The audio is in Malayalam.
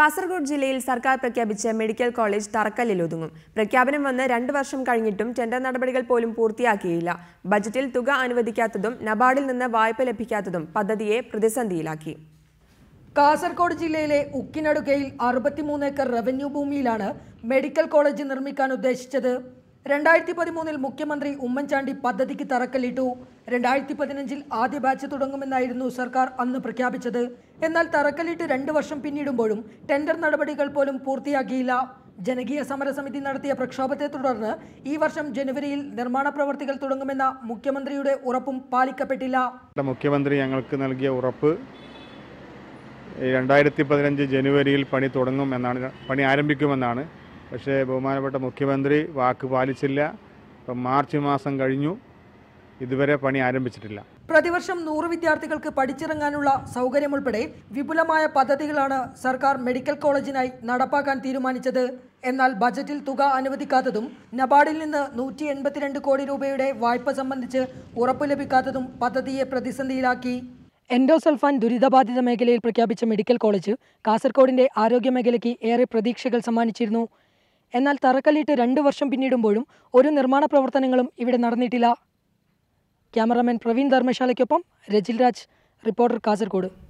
കാസർഗോഡ് ജില്ലയിൽ സർക്കാർ പ്രഖ്യാപിച്ച മെഡിക്കൽ കോളേജ് തറക്കല്ലിൽ ഒതുങ്ങും പ്രഖ്യാപനം വന്ന് രണ്ട് വർഷം കഴിഞ്ഞിട്ടും ടെൻഡർ നടപടികൾ പോലും പൂർത്തിയാക്കിയില്ല ബജറ്റിൽ തുക അനുവദിക്കാത്തതും നബാർഡിൽ നിന്ന് വായ്പ ലഭിക്കാത്തതും പദ്ധതിയെ പ്രതിസന്ധിയിലാക്കി കാസർഗോഡ് ജില്ലയിലെ ഉക്കിനടുകയിൽ അറുപത്തിമൂന്ന് ഏക്കർ റവന്യൂ ഭൂമിയിലാണ് മെഡിക്കൽ കോളേജ് നിർമ്മിക്കാൻ ഉദ്ദേശിച്ചത് രണ്ടായിരത്തി പതിമൂന്നിൽ മുഖ്യമന്ത്രി ഉമ്മൻചാണ്ടി പദ്ധതിക്ക് തറക്കല്ലിട്ടു രണ്ടായിരത്തി പതിനഞ്ചിൽ ആദ്യ ബാച്ച് തുടങ്ങുമെന്നായിരുന്നു സർക്കാർ അന്ന് പ്രഖ്യാപിച്ചത് എന്നാൽ തറക്കല്ലിട്ട് രണ്ട് വർഷം പിന്നിടുമ്പോഴും ടെൻഡർ നടപടികൾ പോലും പൂർത്തിയാക്കിയില്ല ജനകീയ സമരസമിതി നടത്തിയ പ്രക്ഷോഭത്തെ തുടർന്ന് ഈ വർഷം ജനുവരിയിൽ നിർമ്മാണ പ്രവർത്തികൾ തുടങ്ങുമെന്ന മുഖ്യമന്ത്രിയുടെ ഉറപ്പും പാലിക്കപ്പെട്ടില്ല മുഖ്യമന്ത്രി ഞങ്ങൾക്ക് നൽകിയ ഉറപ്പ് രണ്ടായിരത്തി പതിനഞ്ച് ജനുവരിയിൽ പണി തുടങ്ങും എന്നാണ് പണി ആരംഭിക്കുമെന്നാണ് പക്ഷേ ബഹുമാനപ്പെട്ട മുഖ്യമന്ത്രി വാക്ക് പാലിച്ചില്ല ഇപ്പം മാർച്ച് മാസം കഴിഞ്ഞു ഇതുവരെ പണി ആരംഭിച്ചിട്ടില്ല പ്രതിവർഷം നൂറ് വിദ്യാർത്ഥികൾക്ക് പഠിച്ചിറങ്ങാനുള്ള ഉൾപ്പെടെ വിപുലമായ പദ്ധതികളാണ് സർക്കാർ മെഡിക്കൽ കോളേജിനായി നടപ്പാക്കാൻ തീരുമാനിച്ചത് എന്നാൽ ബജറ്റിൽ തുക അനുവദിക്കാത്തതും നബാർഡിൽ നിന്ന് നൂറ്റി എൺപത്തിരണ്ട് കോടി രൂപയുടെ വായ്പ സംബന്ധിച്ച് ഉറപ്പ് ലഭിക്കാത്തതും പദ്ധതിയെ പ്രതിസന്ധിയിലാക്കി എൻഡോസൾഫാൻ ദുരിതബാധിത മേഖലയിൽ പ്രഖ്യാപിച്ച മെഡിക്കൽ കോളേജ് കാസർകോടിന്റെ ആരോഗ്യ മേഖലയ്ക്ക് ഏറെ പ്രതീക്ഷകൾ സമ്മാനിച്ചിരുന്നു എന്നാൽ തറക്കല്ലിട്ട് രണ്ട് വർഷം പിന്നിടുമ്പോഴും ഒരു നിർമ്മാണ പ്രവർത്തനങ്ങളും ഇവിടെ നടന്നിട്ടില്ല ക്യാമറാമാൻ പ്രവീൺ ധർമ്മശാലയ്ക്കൊപ്പം രജിൽ രാജ് റിപ്പോർട്ടർ കാസർഗോഡ്